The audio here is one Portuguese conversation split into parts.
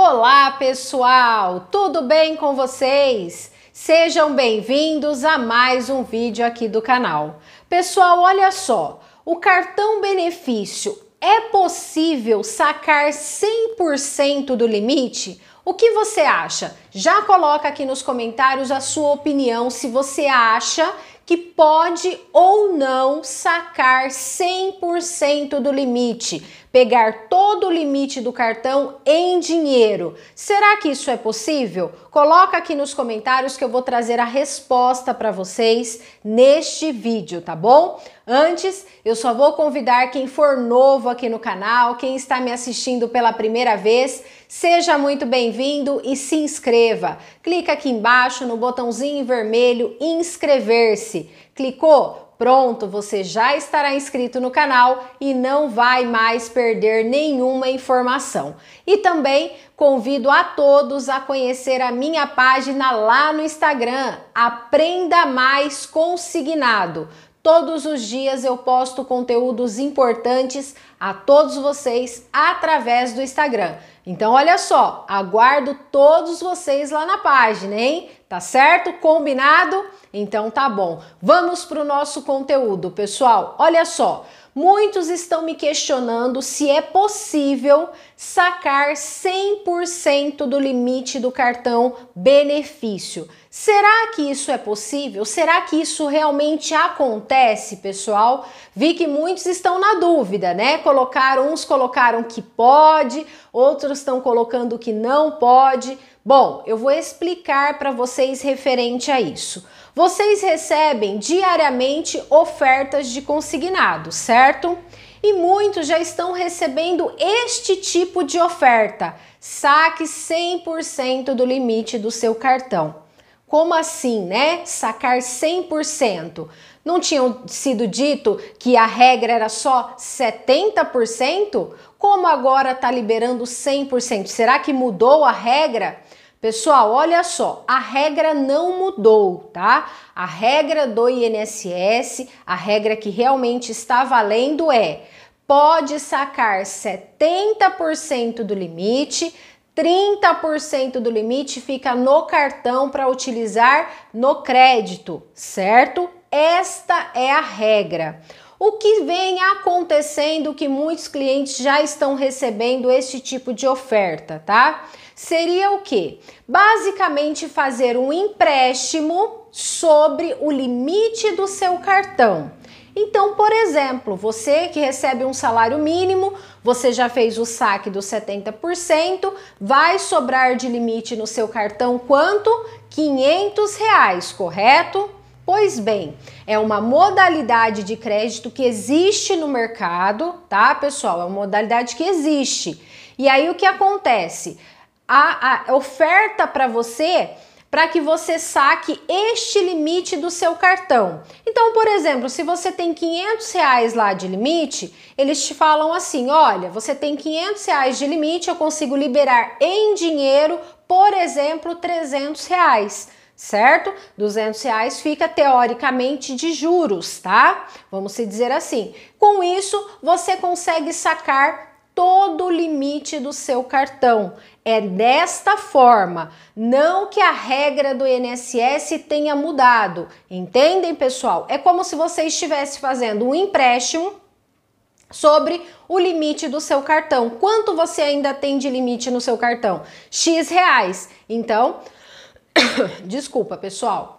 Olá, pessoal! Tudo bem com vocês? Sejam bem-vindos a mais um vídeo aqui do canal. Pessoal, olha só, o cartão benefício é possível sacar 100% do limite? O que você acha? Já coloca aqui nos comentários a sua opinião se você acha que pode ou não sacar 100% do limite pegar todo o limite do cartão em dinheiro. Será que isso é possível? Coloca aqui nos comentários que eu vou trazer a resposta para vocês neste vídeo, tá bom? Antes, eu só vou convidar quem for novo aqui no canal, quem está me assistindo pela primeira vez, seja muito bem-vindo e se inscreva. Clica aqui embaixo no botãozinho vermelho inscrever-se. Clicou? Pronto, você já estará inscrito no canal e não vai mais perder nenhuma informação. E também convido a todos a conhecer a minha página lá no Instagram, Aprenda Mais Consignado Todos os dias eu posto conteúdos importantes a todos vocês através do Instagram. Então, olha só, aguardo todos vocês lá na página, hein? Tá certo? Combinado? Então tá bom. Vamos para o nosso conteúdo, pessoal. Olha só, Muitos estão me questionando se é possível sacar 100% do limite do cartão benefício. Será que isso é possível? Será que isso realmente acontece, pessoal? Vi que muitos estão na dúvida, né? Colocaram uns colocaram que pode, outros estão colocando que não pode. Bom, eu vou explicar para vocês referente a isso. Vocês recebem diariamente ofertas de consignado, certo? E muitos já estão recebendo este tipo de oferta: saque 100% do limite do seu cartão. Como assim, né? Sacar 100%. Não tinha sido dito que a regra era só 70%? Como agora está liberando 100%? Será que mudou a regra? Pessoal, olha só, a regra não mudou, tá? A regra do INSS, a regra que realmente está valendo é: pode sacar 70% do limite, 30% do limite fica no cartão para utilizar no crédito, certo? Esta é a regra. O que vem acontecendo que muitos clientes já estão recebendo este tipo de oferta, tá? Seria o que? Basicamente fazer um empréstimo sobre o limite do seu cartão. Então, por exemplo, você que recebe um salário mínimo, você já fez o saque dos 70%, vai sobrar de limite no seu cartão quanto? 500 reais, correto? Pois bem, é uma modalidade de crédito que existe no mercado, tá, pessoal? É uma modalidade que existe. E aí o que acontece? A, a oferta para você para que você saque este limite do seu cartão. Então, por exemplo, se você tem 500 reais lá de limite, eles te falam assim, olha, você tem 500 reais de limite, eu consigo liberar em dinheiro, por exemplo, 300 reais certo? 200 reais fica teoricamente de juros, tá? Vamos se dizer assim. Com isso, você consegue sacar todo o limite do seu cartão. É desta forma, não que a regra do INSS tenha mudado. Entendem, pessoal? É como se você estivesse fazendo um empréstimo sobre o limite do seu cartão. Quanto você ainda tem de limite no seu cartão? X reais. Então, Desculpa, pessoal.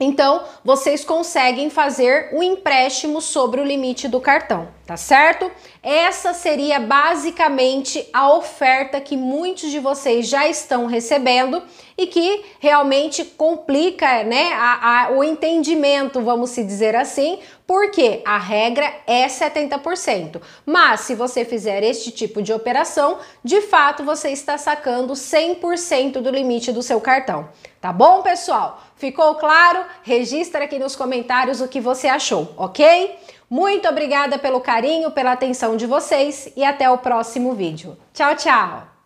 Então, vocês conseguem fazer o um empréstimo sobre o limite do cartão, tá certo? Essa seria basicamente a oferta que muitos de vocês já estão recebendo e que realmente complica né, a, a, o entendimento, vamos se dizer assim, porque a regra é 70%. Mas se você fizer este tipo de operação, de fato você está sacando 100% do limite do seu cartão. Tá bom, pessoal? Ficou claro? Registra aqui nos comentários o que você achou, ok? Muito obrigada pelo carinho, pela atenção de vocês e até o próximo vídeo. Tchau, tchau!